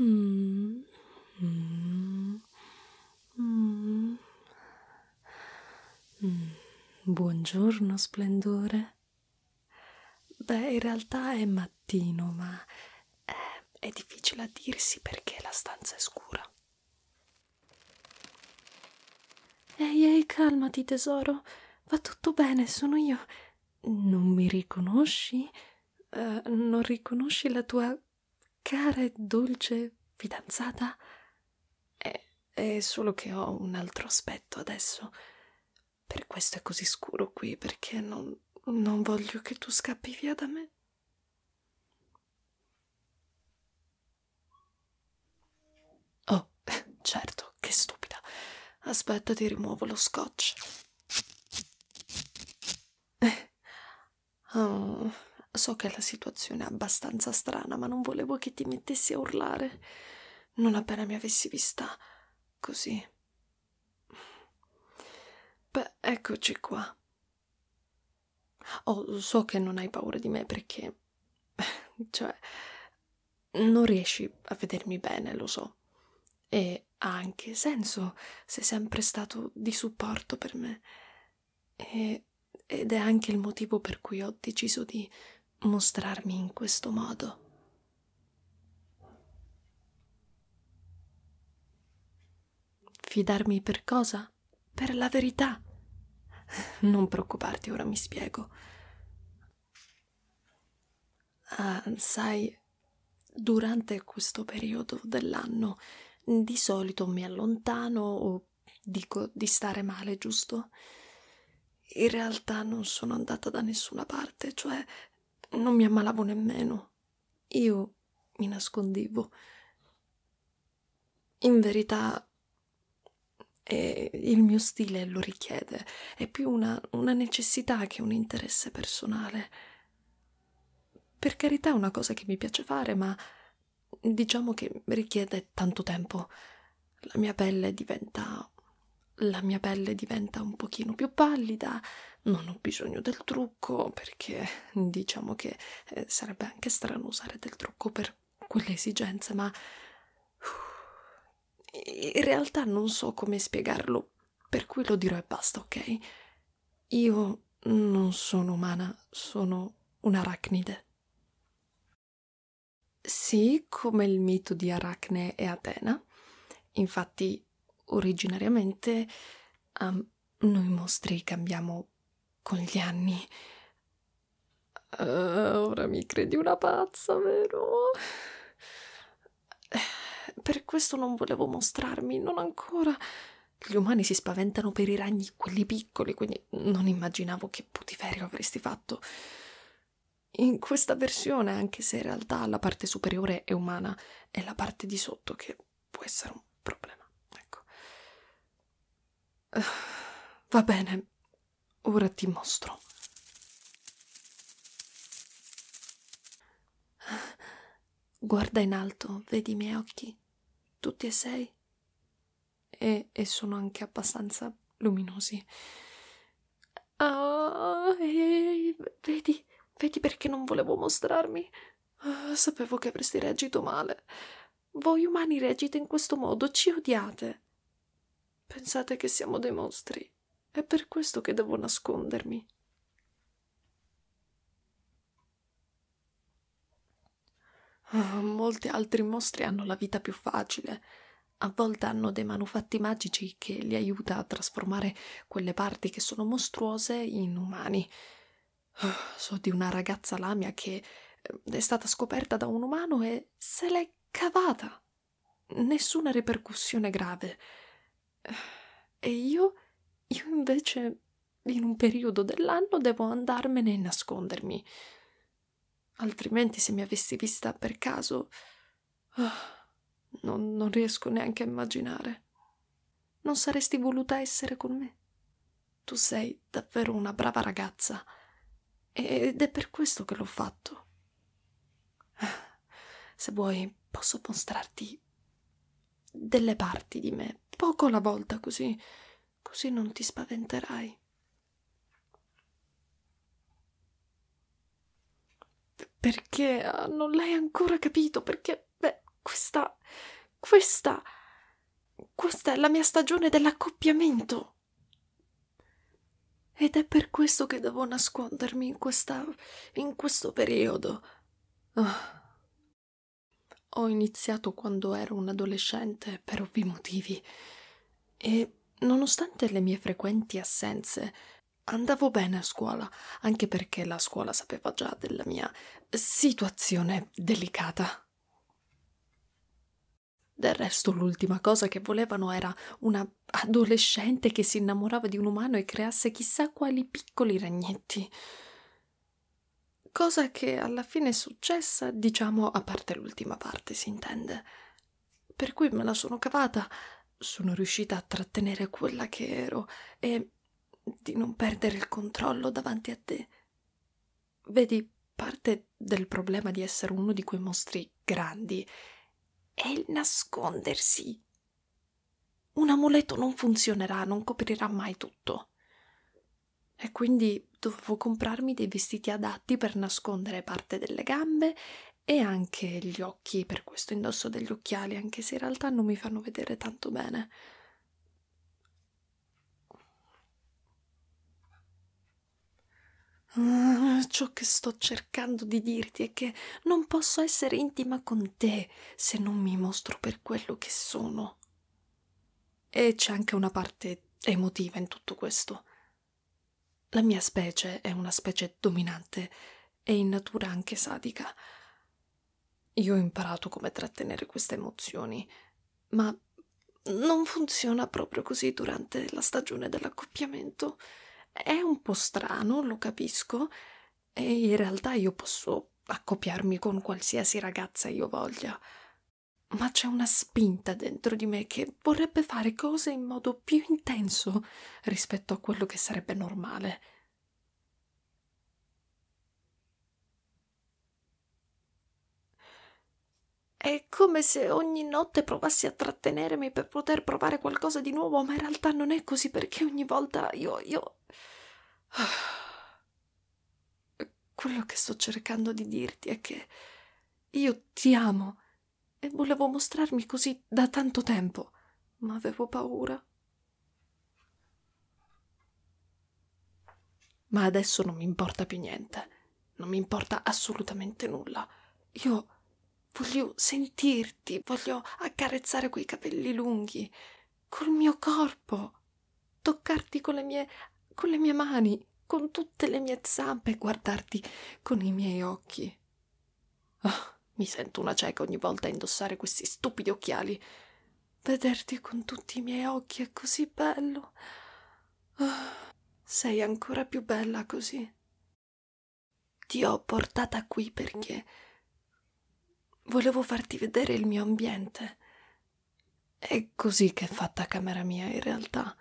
Mm. Mm. Mm. Buongiorno splendore. Beh, in realtà è mattino, ma è, eh, è difficile a dirsi perché la stanza è scura. Ehi, ehi, calmati tesoro. Va tutto bene, sono io. Non mi riconosci? Uh, non riconosci la tua cara e dolce fidanzata è, è solo che ho un altro aspetto adesso per questo è così scuro qui perché non, non voglio che tu scappi via da me oh certo che stupida aspetta ti rimuovo lo scotch Oh, So che la situazione è abbastanza strana, ma non volevo che ti mettessi a urlare non appena mi avessi vista così. Beh, eccoci qua. Oh, so che non hai paura di me perché. cioè. non riesci a vedermi bene, lo so. E ha anche senso, sei sempre stato di supporto per me. E, ed è anche il motivo per cui ho deciso di mostrarmi in questo modo. Fidarmi per cosa? Per la verità. Non preoccuparti, ora mi spiego. Ah, sai, durante questo periodo dell'anno di solito mi allontano o dico di stare male, giusto? In realtà non sono andata da nessuna parte, cioè non mi ammalavo nemmeno. Io mi nascondevo. In verità, e eh, il mio stile lo richiede, è più una, una necessità che un interesse personale. Per carità è una cosa che mi piace fare, ma diciamo che richiede tanto tempo. La mia pelle diventa... la mia pelle diventa un pochino più pallida, non ho bisogno del trucco perché diciamo che eh, sarebbe anche strano usare del trucco per quelle esigenze, ma in realtà non so come spiegarlo, per cui lo dirò e basta, ok? Io non sono umana, sono un'arachnide. Sì, come il mito di Aracne e Atena, infatti originariamente um, noi mostri cambiamo con gli anni. Uh, ora mi credi una pazza, vero? Eh, per questo non volevo mostrarmi, non ancora. Gli umani si spaventano per i ragni, quelli piccoli, quindi non immaginavo che putiferio avresti fatto. In questa versione, anche se in realtà la parte superiore è umana, è la parte di sotto che può essere un problema. Ecco. Uh, va bene, Ora ti mostro. Guarda in alto, vedi i miei occhi, tutti e sei. E, e sono anche abbastanza luminosi. Oh, e, vedi, vedi perché non volevo mostrarmi. Oh, sapevo che avresti reagito male. Voi umani reagite in questo modo, ci odiate. Pensate che siamo dei mostri. È per questo che devo nascondermi. Oh, molti altri mostri hanno la vita più facile. A volte hanno dei manufatti magici che li aiuta a trasformare quelle parti che sono mostruose in umani. Ah, so di una ragazza lamia che ehm, è stata scoperta da un umano e se l'è cavata. Nessuna ripercussione grave. Ah, e io io invece in un periodo dell'anno devo andarmene e nascondermi. Altrimenti se mi avessi vista per caso... Oh, non, non riesco neanche a immaginare. Non saresti voluta essere con me. Tu sei davvero una brava ragazza ed è per questo che l'ho fatto. Ah, se vuoi posso mostrarti delle parti di me, poco alla volta così così non ti spaventerai. Perché ah, non l'hai ancora capito? Perché, beh, questa. questa. questa è la mia stagione dell'accoppiamento. Ed è per questo che devo nascondermi in questa. in questo periodo. Oh. Ho iniziato quando ero un adolescente per ovvi motivi e Nonostante le mie frequenti assenze, andavo bene a scuola, anche perché la scuola sapeva già della mia situazione delicata. Del resto, l'ultima cosa che volevano era una adolescente che si innamorava di un umano e creasse chissà quali piccoli ragnetti. Cosa che alla fine è successa, diciamo a parte l'ultima parte, si intende. Per cui me la sono cavata sono riuscita a trattenere quella che ero e di non perdere il controllo davanti a te. Vedi, parte del problema di essere uno di quei mostri grandi è il nascondersi. Un amuleto non funzionerà, non coprirà mai tutto. E quindi dovevo comprarmi dei vestiti adatti per nascondere parte delle gambe e anche gli occhi, per questo indosso degli occhiali, anche se in realtà non mi fanno vedere tanto bene. Uh, ciò che sto cercando di dirti è che non posso essere intima con te se non mi mostro per quello che sono. E c'è anche una parte emotiva in tutto questo. La mia specie è una specie dominante e in natura anche sadica. Io ho imparato come trattenere queste emozioni, ma non funziona proprio così durante la stagione dell'accoppiamento. È un po' strano, lo capisco, e in realtà io posso accoppiarmi con qualsiasi ragazza io voglia. Ma c'è una spinta dentro di me che vorrebbe fare cose in modo più intenso rispetto a quello che sarebbe normale. È come se ogni notte provassi a trattenermi per poter provare qualcosa di nuovo, ma in realtà non è così perché ogni volta io. io. Quello che sto cercando di dirti è che io ti amo e volevo mostrarmi così da tanto tempo, ma avevo paura. Ma adesso non mi importa più niente, non mi importa assolutamente nulla. Io Voglio sentirti, voglio accarezzare quei capelli lunghi col mio corpo, toccarti con le mie, con le mie mani, con tutte le mie zampe, guardarti con i miei occhi. Oh, mi sento una cieca ogni volta a indossare questi stupidi occhiali. Vederti con tutti i miei occhi è così bello. Oh, sei ancora più bella così. Ti ho portata qui perché Volevo farti vedere il mio ambiente. È così che è fatta camera mia in realtà,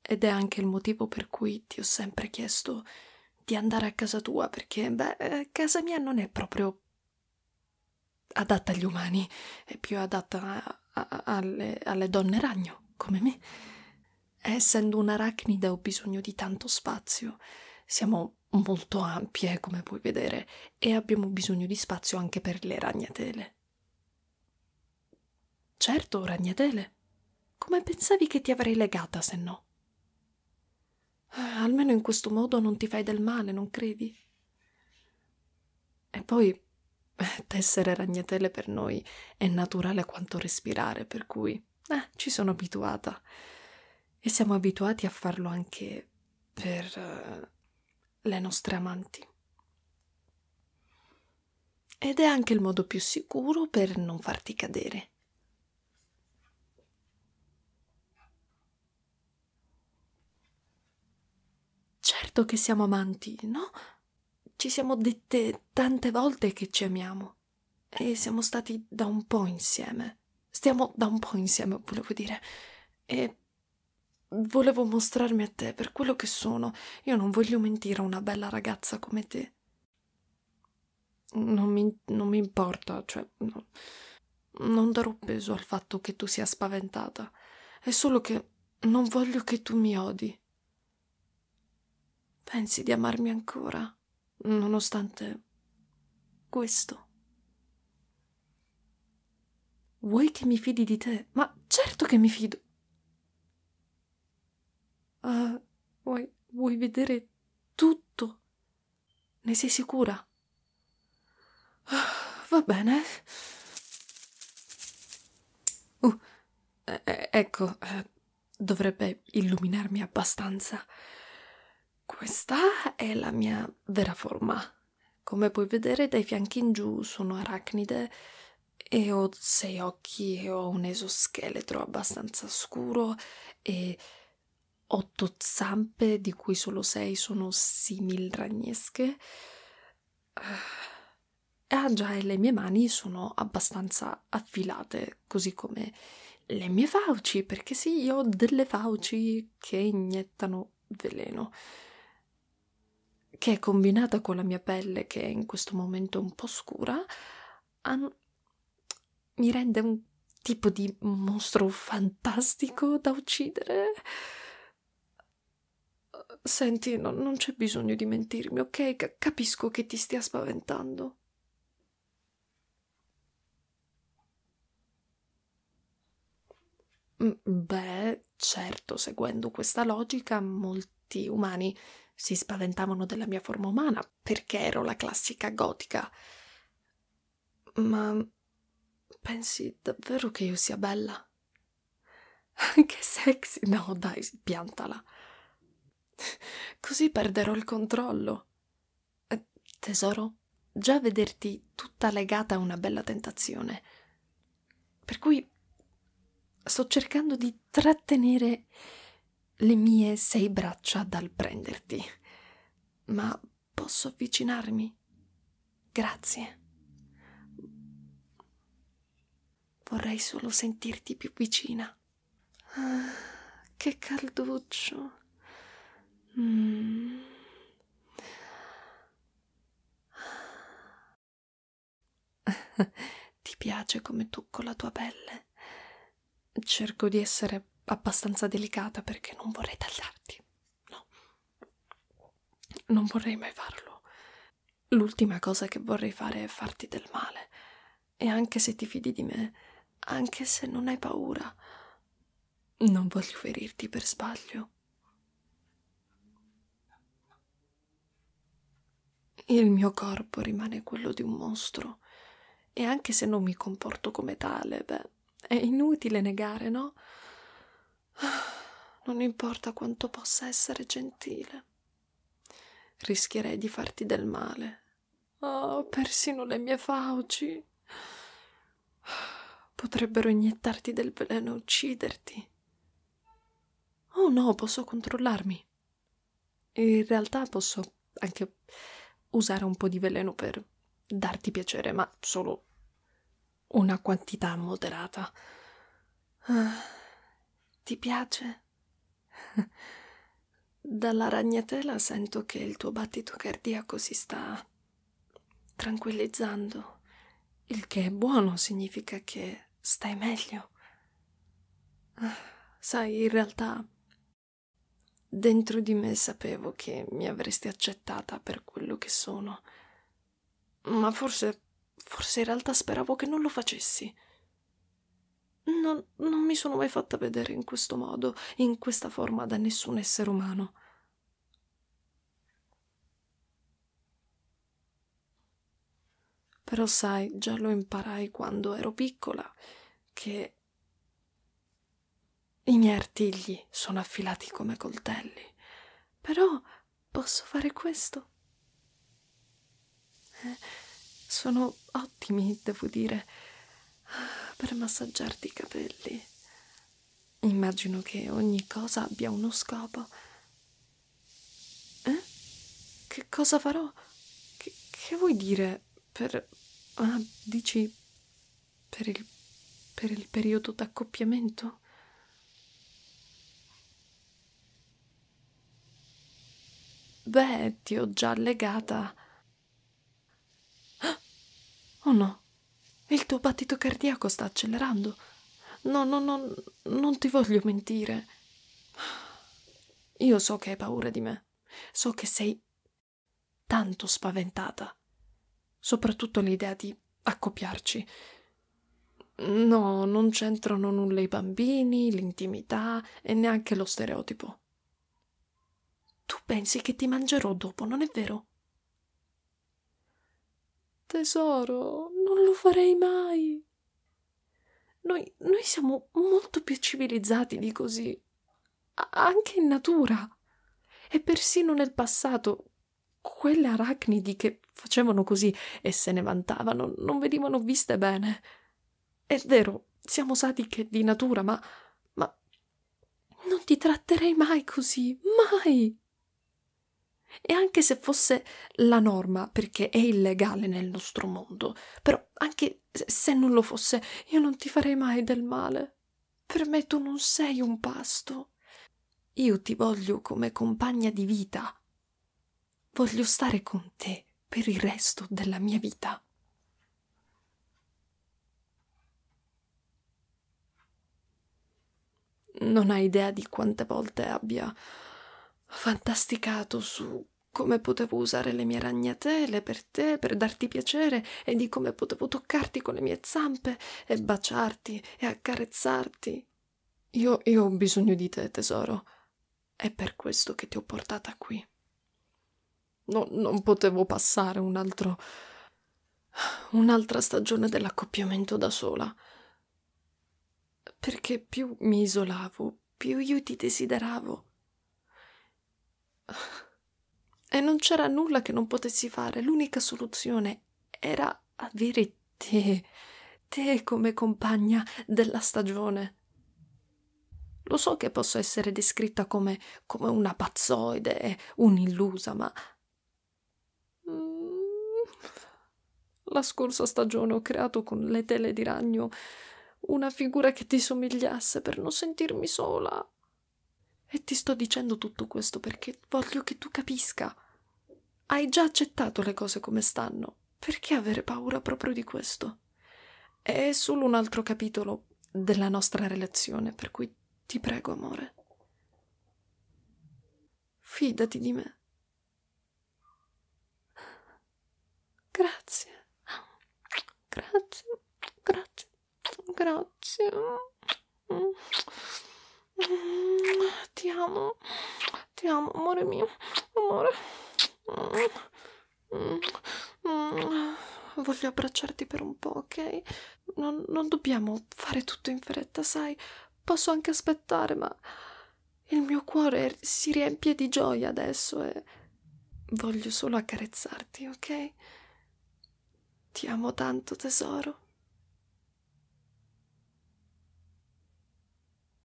ed è anche il motivo per cui ti ho sempre chiesto di andare a casa tua, perché, beh, casa mia non è proprio adatta agli umani, è più adatta a, a, alle, alle donne ragno, come me. Essendo un'arachnida ho bisogno di tanto spazio. Siamo molto ampie, come puoi vedere, e abbiamo bisogno di spazio anche per le ragnatele. Certo, ragnatele. Come pensavi che ti avrei legata se no? Eh, almeno in questo modo non ti fai del male, non credi? E poi eh, tessere ragnatele per noi è naturale quanto respirare, per cui eh, ci sono abituata. E siamo abituati a farlo anche per eh, le nostre amanti. Ed è anche il modo più sicuro per non farti cadere. Certo che siamo amanti, no? Ci siamo dette tante volte che ci amiamo e siamo stati da un po' insieme. Stiamo da un po' insieme, volevo dire. E Volevo mostrarmi a te per quello che sono. Io non voglio mentire a una bella ragazza come te. Non mi, non mi importa, cioè. No, non darò peso al fatto che tu sia spaventata. È solo che non voglio che tu mi odi. Pensi di amarmi ancora, nonostante questo. Vuoi che mi fidi di te? Ma certo che mi fido. puoi vedere tutto. Ne sei sicura? Ah, va bene. Uh, ecco, eh, dovrebbe illuminarmi abbastanza. Questa è la mia vera forma. Come puoi vedere dai fianchi in giù sono arachnide e ho sei occhi e ho un esoscheletro abbastanza scuro e otto zampe, di cui solo sei sono similragnesche. Eh, ah già, e le mie mani sono abbastanza affilate, così come le mie fauci, perché sì, io ho delle fauci che iniettano veleno, che combinata con la mia pelle, che è in questo momento un po' scura, mi rende un tipo di mostro fantastico da uccidere. Senti, no, non c'è bisogno di mentirmi, ok? C capisco che ti stia spaventando. Mm, beh, certo, seguendo questa logica, molti umani si spaventavano della mia forma umana perché ero la classica gotica. Ma pensi davvero che io sia bella? Che sexy! No, dai, piantala. Così perderò il controllo. Eh, tesoro, già vederti tutta legata è una bella tentazione. Per cui sto cercando di trattenere le mie sei braccia dal prenderti. Ma posso avvicinarmi? Grazie. Vorrei solo sentirti più vicina. Ah, che calduccio. Mm. Ti piace come tu con la tua pelle? Cerco di essere abbastanza delicata perché non vorrei tagliarti. No, non vorrei mai farlo. L'ultima cosa che vorrei fare è farti del male. E anche se ti fidi di me, anche se non hai paura, non voglio ferirti per sbaglio. Il mio corpo rimane quello di un mostro e anche se non mi comporto come tale, beh, è inutile negare, no? Non importa quanto possa essere gentile. Rischierei di farti del male. Oh, persino le mie fauci. Potrebbero iniettarti del veleno e ucciderti. Oh no, posso controllarmi. In realtà posso anche usare un po' di veleno per darti piacere, ma solo una quantità moderata. Ah, ti piace? Dalla ragnatela sento che il tuo battito cardiaco si sta tranquillizzando. Il che è buono significa che stai meglio. Ah, sai, in realtà Dentro di me sapevo che mi avresti accettata per quello che sono, ma forse, forse in realtà speravo che non lo facessi. Non, non mi sono mai fatta vedere in questo modo, in questa forma, da nessun essere umano. Però sai, già lo imparai quando ero piccola, che i miei artigli sono affilati come coltelli, però posso fare questo. Eh, sono ottimi, devo dire, ah, per massaggiarti i capelli. Immagino che ogni cosa abbia uno scopo. Eh? Che cosa farò? Che, che vuoi dire per... Ah, dici per il, per il periodo d'accoppiamento? Beh, ti ho già legata. Oh no, il tuo battito cardiaco sta accelerando. No, no, no, non ti voglio mentire. Io so che hai paura di me. So che sei tanto spaventata. Soprattutto l'idea di accoppiarci. No, non c'entrano nulla i bambini, l'intimità e neanche lo stereotipo. Tu pensi che ti mangerò dopo, non è vero? Tesoro, non lo farei mai. Noi, noi siamo molto più civilizzati di così, A anche in natura. E persino nel passato, quelle arachnidi che facevano così e se ne vantavano non venivano viste bene. È vero, siamo sadiche di natura, ma. ma. non ti tratterei mai così, mai! E anche se fosse la norma, perché è illegale nel nostro mondo, però anche se non lo fosse, io non ti farei mai del male. Per me tu non sei un pasto. Io ti voglio come compagna di vita. Voglio stare con te per il resto della mia vita. Non hai idea di quante volte abbia fantasticato su come potevo usare le mie ragnatele per te, per darti piacere, e di come potevo toccarti con le mie zampe e baciarti e accarezzarti. Io, io ho bisogno di te, tesoro. È per questo che ti ho portata qui. No, non potevo passare un altro. un'altra stagione dell'accoppiamento da sola. Perché più mi isolavo, più io ti desideravo. E non c'era nulla che non potessi fare, l'unica soluzione era avere te, te come compagna della stagione. Lo so che posso essere descritta come, come una pazzoide, un'illusa, ma. Mm, la scorsa stagione ho creato con le tele di ragno una figura che ti somigliasse per non sentirmi sola. E ti sto dicendo tutto questo perché voglio che tu capisca. Hai già accettato le cose come stanno. Perché avere paura proprio di questo? È solo un altro capitolo della nostra relazione, per cui ti prego, amore. Fidati di me. Grazie. Grazie. Grazie. Grazie. Ti amo. Ti amo, amore mio. Amore. Voglio abbracciarti per un po', ok? Non, non dobbiamo fare tutto in fretta, sai? Posso anche aspettare, ma il mio cuore si riempie di gioia adesso e voglio solo accarezzarti, ok? Ti amo tanto, tesoro.